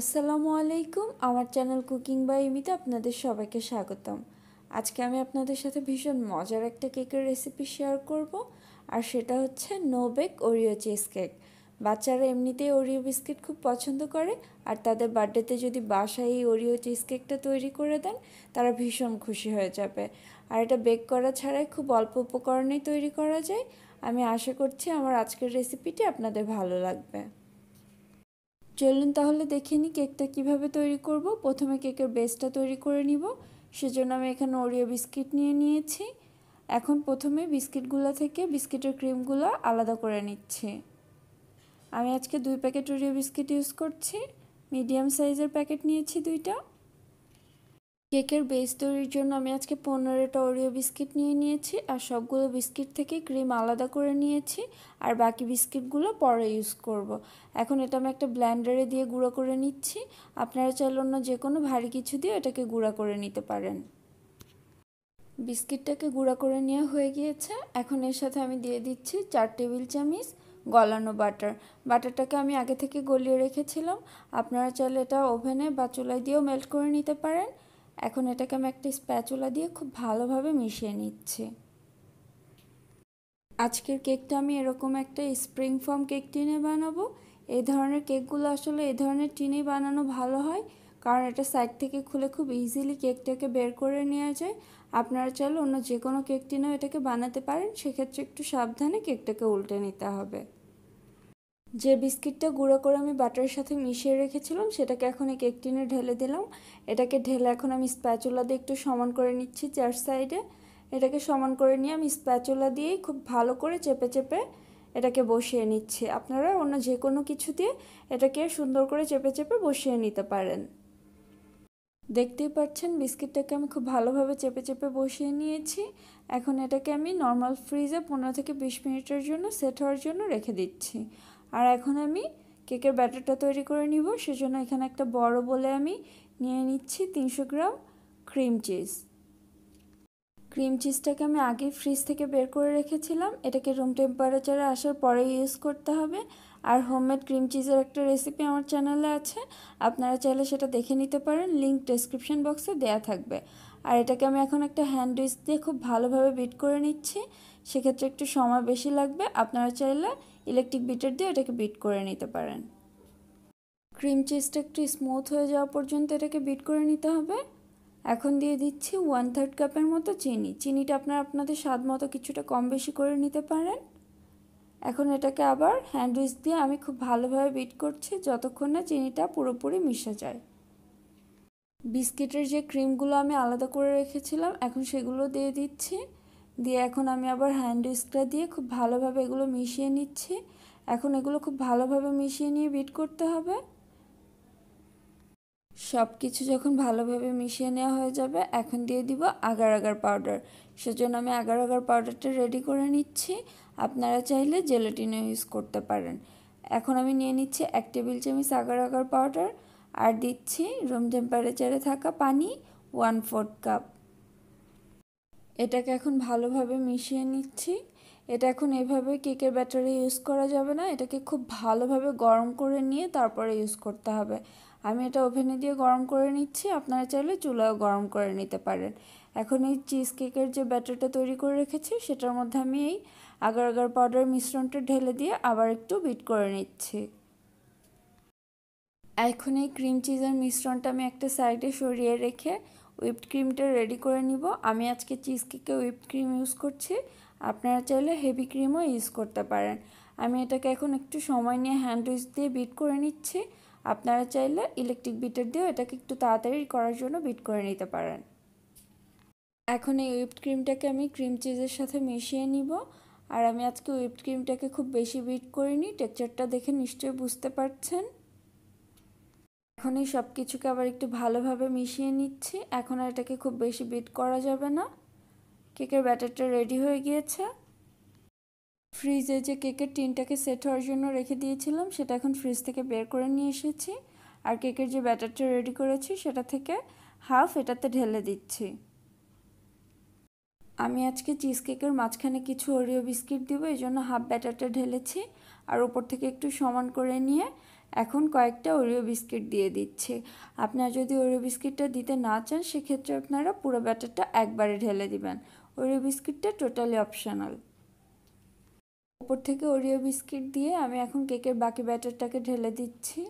আসসালামু আলাইকুম আমার চ্যানেল কুকিং বাই ইমিতে আপনাদের সবাইকে স্বাগতম আজকে আমি আপনাদের সাথে ভীষণ মজার একটা কেকের রেসিপি শেয়ার করব আর সেটা হচ্ছে no bake Oreo cheese cake বাচ্চারা এমনিতেই ওরিও বিস্কিট খুব পছন্দ করে আর তাদের বার্থডেতে যদি বাসায় এই ওরিও চিজ কেকটা তৈরি করে দেন তারা ভীষণ খুশি হয়ে যাবে আর এটা বেক করা ছাড়াই খুব অল্প উপকরণেই তৈরি করা যায় আমি আশা করছি আমার আজকের রেসিপিটি আপনাদের ভালো লাগবে চলুন তাহলে দেখে নিই কেকটা কিভাবে তৈরি করব প্রথমে কেকের বেসটা তৈরি করে নিব সেজন্য আমি এখানে ওরিও বিস্কিট নিয়ে নিয়েছি এখন প্রথমে বিস্কিটগুলো থেকে বিস্কিটের ক্রিমগুলো আলাদা করে নিচ্ছি আমি আজকে দুই প্যাকেট ওরিও বিস্কিট ইউজ করছি মিডিয়াম সাইজের প্যাকেট নিয়েছি দুইটা কেকের বেস তৈরির জন্য আমি আজকে পনেরোটা ওরিও বিস্কিট নিয়ে নিয়েছি আর সবগুলো বিস্কিট থেকে ক্রিম আলাদা করে নিয়েছি আর বাকি বিস্কিটগুলো পরে ইউজ করব। এখন এটা আমি একটা ব্ল্যান্ডারে দিয়ে গুঁড়ো করে নিচ্ছি আপনারা চাইলে অন্য যে কোনো ভারী কিছু দিয়ে এটাকে গুঁড়া করে নিতে পারেন বিস্কিটটাকে গুঁড়া করে নেওয়া হয়ে গিয়েছে এখন এর সাথে আমি দিয়ে দিচ্ছি চার টেবিল চামিচ গলানো বাটার বাটারটাকে আমি আগে থেকে গলিয়ে রেখেছিলাম আপনারা চাইলে এটা ওভেনে বা চুলায় দিয়েও মেল্ট করে নিতে পারেন এখন এটাকে আমি একটা স্প্যাচুলা দিয়ে খুব ভালোভাবে মিশিয়ে নিচ্ছি আজকের কেকটা আমি এরকম একটা স্প্রিং ফর্ম কেক টিনে বানাবো এই ধরনের কেকগুলো আসলে এই ধরনের টিনে বানানো ভালো হয় কারণ এটা সাইড থেকে খুলে খুব ইজিলি কেকটাকে বের করে নেওয়া যায় আপনারা চাইলে অন্য যে কোনো কেক টিনেও এটাকে বানাতে পারেন সেক্ষেত্রে একটু সাবধানে কেকটাকে উল্টে নিতে হবে যে বিস্কিটটা গুঁড়ো করে আমি বাটারের সাথে মিশিয়ে রেখেছিলাম সেটাকে এখন এক একটিনে টিনে ঢেলে দিলাম এটাকে ঢেলে এখন আমি স্প্যাচুলা দিয়ে একটু সমান করে নিচ্ছি চার সাইডে এটাকে সমান করে নিয়ে আমি স্প্যাচুলা দিয়েই খুব ভালো করে চেপে চেপে এটাকে বসিয়ে নিচ্ছি আপনারা অন্য যে কোনো কিছু দিয়ে এটাকে সুন্দর করে চেপে চেপে বসিয়ে নিতে পারেন দেখতেই পাচ্ছেন বিস্কিটটাকে আমি খুব ভালোভাবে চেপে চেপে বসিয়ে নিয়েছি এখন এটাকে আমি নর্মাল ফ্রিজে পনেরো থেকে বিশ মিনিটের জন্য সেট হওয়ার জন্য রেখে দিচ্ছি আর এখন আমি কেকের ব্যাটারটা তৈরি করে নিব সেজন্য এখানে একটা বড় বলে আমি নিয়ে নিচ্ছি তিনশো গ্রাম ক্রিম চিজ ক্রিম চিজটাকে আমি আগে ফ্রিজ থেকে বের করে রেখেছিলাম এটাকে রুম টেম্পারেচারে আসার পরে ইউজ করতে হবে আর হোমমেড ক্রিম চিজের একটা রেসিপি আমার চ্যানেলে আছে আপনারা চাইলে সেটা দেখে নিতে পারেন লিঙ্ক ডেসক্রিপশন বক্সে দেয়া থাকবে আর এটাকে আমি এখন একটা হ্যান্ড দিয়ে খুব ভালোভাবে বিট করে নিচ্ছি সেক্ষেত্রে একটু সময় বেশি লাগবে আপনারা চাইলে ইলেকট্রিক বিটার দিয়ে এটাকে বিট করে নিতে পারেন ক্রিম চিজটা একটু স্মুথ হয়ে যাওয়া পর্যন্ত এটাকে বিট করে নিতে হবে এখন দিয়ে দিচ্ছি ওয়ান থার্ড কাপের মতো চিনি চিনিটা আপনার আপনাদের স্বাদ মতো কিছুটা কম বেশি করে নিতে পারেন এখন এটাকে আবার হ্যান্ড উইচ দিয়ে আমি খুব ভালোভাবে বিট করছি যতক্ষণ না চিনিটা পুরোপুরি মিশে যায় বিস্কিটের যে ক্রিমগুলো আমি আলাদা করে রেখেছিলাম এখন সেগুলো দিয়ে দিচ্ছি দিয়ে এখন আমি আবার হ্যান্ড উইস্কটা দিয়ে খুব ভালোভাবে এগুলো মিশিয়ে নিচ্ছি এখন এগুলো খুব ভালোভাবে মিশিয়ে নিয়ে বিট করতে হবে সব কিছু যখন ভালোভাবে মিশিয়ে নেওয়া হয়ে যাবে এখন দিয়ে দিব আগার আগার পাউডার সেজন্য আমি আগার আগার পাউডারটা রেডি করে নিচ্ছি আপনারা চাইলে জেলাটিনও ইউজ করতে পারেন এখন আমি নিয়ে নিচ্ছি এক টেবিল চামচ আগার আগার পাউডার আর দিচ্ছি রুম টেম্পারেচারে থাকা পানি ওয়ান ফোর্থ কাপ এটাকে এখন ভালোভাবে মিশিয়ে নিচ্ছি এটা এখন এভাবে কেকের ব্যাটারি ইউজ করা যাবে না এটাকে খুব ভালোভাবে গরম করে নিয়ে তারপরে ইউজ করতে হবে আমি এটা ওভেনে দিয়ে গরম করে নিচ্ছি আপনারা চাইলে চুলাও গরম করে নিতে পারেন এখন এই চিজ কেকের যে ব্যাটারটা তৈরি করে রেখেছি সেটার মধ্যে আমি এই আগার আগার পাউডার মিশ্রণটা ঢেলে দিয়ে আবার একটু বিট করে নিচ্ছি এখন এই ক্রিম চিজের মিশ্রণটা আমি একটা সাইডে সরিয়ে রেখে হুইপড ক্রিমটা রেডি করে নিব আমি আজকে চিজ কেকে হুইপড ক্রিম ইউজ করছি আপনারা চাইলে হেভি ক্রিমও ইউজ করতে পারেন আমি এটাকে এখন একটু সময় নিয়ে হ্যান্ড উইচ দিয়ে বিট করে নিচ্ছি আপনারা চাইলে ইলেকট্রিক বিটার দিয়েও এটাকে একটু তাড়াতাড়ি করার জন্য বিট করে নিতে পারেন এখন এই হুইপড ক্রিমটাকে আমি ক্রিম চিজের সাথে মিশিয়ে নিব আর আমি আজকে হুইপড ক্রিমটাকে খুব বেশি বিট করিনি টেক্সচারটা দেখে নিশ্চয়ই বুঝতে পারছেন এখনই সব কিছুকে আবার একটু ভালোভাবে মিশিয়ে নিচ্ছি এখন আর এটাকে খুব বেশি বিট করা যাবে না কেকের ব্যাটারটা রেডি হয়ে গিয়েছে ফ্রিজে যে কেকের টিনটাকে সেট হওয়ার জন্য রেখে দিয়েছিলাম সেটা এখন ফ্রিজ থেকে বের করে নিয়ে এসেছি আর কেকের যে ব্যাটারটা রেডি করেছি সেটা থেকে হাফ এটাতে ঢেলে দিচ্ছি আমি আজকে চিজ কেকের মাঝখানে কিছু ওরিও বিস্কিট দিব এই জন্য হাফ ব্যাটারটা ঢেলেছি আর ওপর থেকে একটু সমান করে নিয়ে এখন কয়েকটা ওরিও বিস্কিট দিয়ে দিচ্ছি আপনারা যদি ওরিও বিস্কিটটা দিতে না চান সেক্ষেত্রে আপনারা পুরো ব্যাটারটা একবারে ঢেলে দিবেন ওরিও বিস্কিটটা টোটালি অপশনাল ওপর থেকে ওরিও বিস্কিট দিয়ে আমি এখন কেকের বাকি ব্যাটারটাকে ঢেলে দিচ্ছি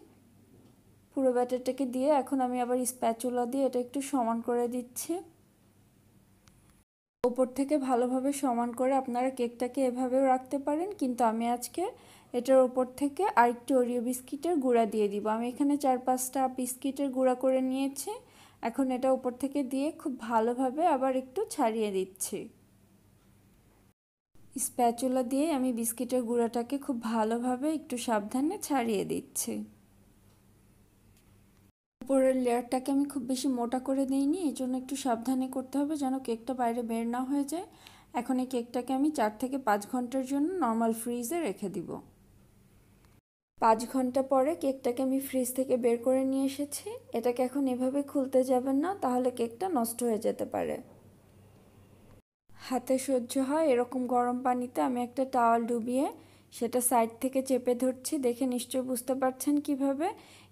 পুরো ব্যাটারটাকে দিয়ে এখন আমি আবার স্প্যাচুলা দিয়ে এটা একটু সমান করে দিচ্ছি ওপর থেকে ভালোভাবে সমান করে আপনারা কেকটাকে এভাবেও রাখতে পারেন কিন্তু আমি আজকে এটার ওপর থেকে আরেকটি ওরিও বিস্কিটের গুঁড়া দিয়ে দিব আমি এখানে চার পাঁচটা বিস্কিটের গুঁড়া করে নিয়েছি এখন এটা উপর থেকে দিয়ে খুব ভালোভাবে আবার একটু ছাড়িয়ে দিচ্ছি স্প্যাচুলা দিয়ে আমি বিস্কিটের গুঁড়াটাকে খুব ভালোভাবে একটু সাবধানে ছাড়িয়ে দিচ্ছি উপরের লেয়ারটাকে আমি খুব বেশি মোটা করে দিইনি এই জন্য একটু সাবধানে করতে হবে যেন কেকটা বাইরে বের না হয়ে যায় এখন এই কেকটাকে আমি চার থেকে পাঁচ ঘন্টার জন্য নর্মাল ফ্রিজে রেখে দিব পাঁচ ঘন্টা পরে কেকটাকে আমি ফ্রিজ থেকে বের করে নিয়ে এসেছি এটাকে এখন এভাবে খুলতে যাবেন না তাহলে কেকটা নষ্ট হয়ে যেতে পারে হাতে সহ্য হয় এরকম গরম পানিতে আমি একটা টাওয়াল ডুবিয়ে সেটা সাইড থেকে চেপে ধরছি দেখে নিশ্চয় বুঝতে পারছেন কিভাবে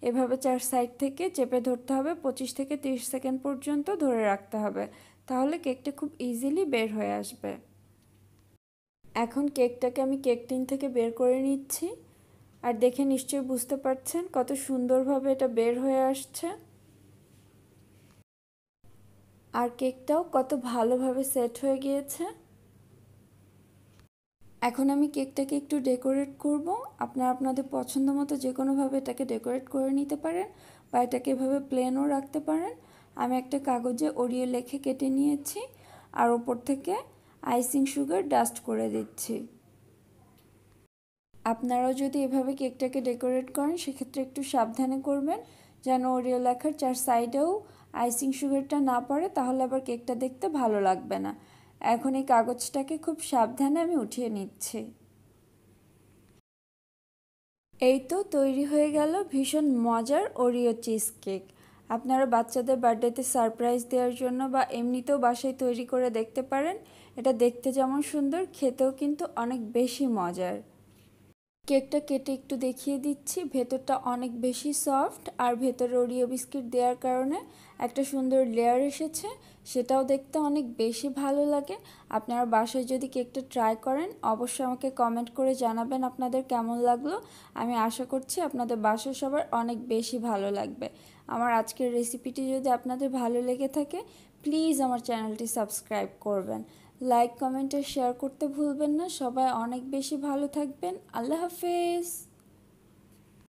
এভাবে চার সাইড থেকে চেপে ধরতে হবে পঁচিশ থেকে তিরিশ সেকেন্ড পর্যন্ত ধরে রাখতে হবে তাহলে কেকটা খুব ইজিলি বের হয়ে আসবে এখন কেকটাকে আমি কেক টিন থেকে বের করে নিচ্ছি আর দেখে নিশ্চয়ই বুঝতে পারছেন কত সুন্দরভাবে এটা বের হয়ে আসছে আর কেকটাও কত ভালোভাবে সেট হয়ে গিয়েছে এখন আমি কেকটাকে একটু ডেকোরেট করব আপনারা আপনাদের পছন্দ মতো যে কোনোভাবে এটাকে ডেকোরেট করে নিতে পারেন বা এটাকে এভাবে প্লেনও রাখতে পারেন আমি একটা কাগজে ওড়িয়ে লেখে কেটে নিয়েছি আর ওপর থেকে আইসিং সুগার ডাস্ট করে দিচ্ছি আপনারাও যদি এভাবে কেকটাকে ডেকোরেট করেন সেক্ষেত্রে একটু সাবধানে করবেন যেন ওরিও লেখার চার সাইডেও আইসিং সুগারটা না পড়ে তাহলে আবার কেকটা দেখতে ভালো লাগবে না এখন এই কাগজটাকে খুব সাবধানে আমি উঠিয়ে নিচ্ছি এই তো তৈরি হয়ে গেল ভীষণ মজার ওরিও চিজ কেক আপনারা বাচ্চাদের বার্থডেতে সারপ্রাইজ দেওয়ার জন্য বা এমনিতেও বাসায় তৈরি করে দেখতে পারেন এটা দেখতে যেমন সুন্দর খেতেও কিন্তু অনেক বেশি মজার কেকটা কেটে একটু দেখিয়ে দিচ্ছি ভেতরটা অনেক বেশি সফট আর ভেতরে ওরিও বিস্কিট দেওয়ার কারণে একটা সুন্দর লেয়ার এসেছে সেটাও দেখতে অনেক বেশি ভালো লাগে আপনারা বাসায় যদি কেকটা ট্রাই করেন অবশ্যই আমাকে কমেন্ট করে জানাবেন আপনাদের কেমন লাগলো আমি আশা করছি আপনাদের বাসায় সবার অনেক বেশি ভালো লাগবে আমার আজকের রেসিপিটি যদি আপনাদের ভালো লেগে থাকে প্লিজ আমার চ্যানেলটি সাবস্ক্রাইব করবেন লাইক কমেন্ট আর শেয়ার করতে ভুলবেন না সবাই অনেক বেশি ভালো থাকবেন আল্লাহ হাফেজ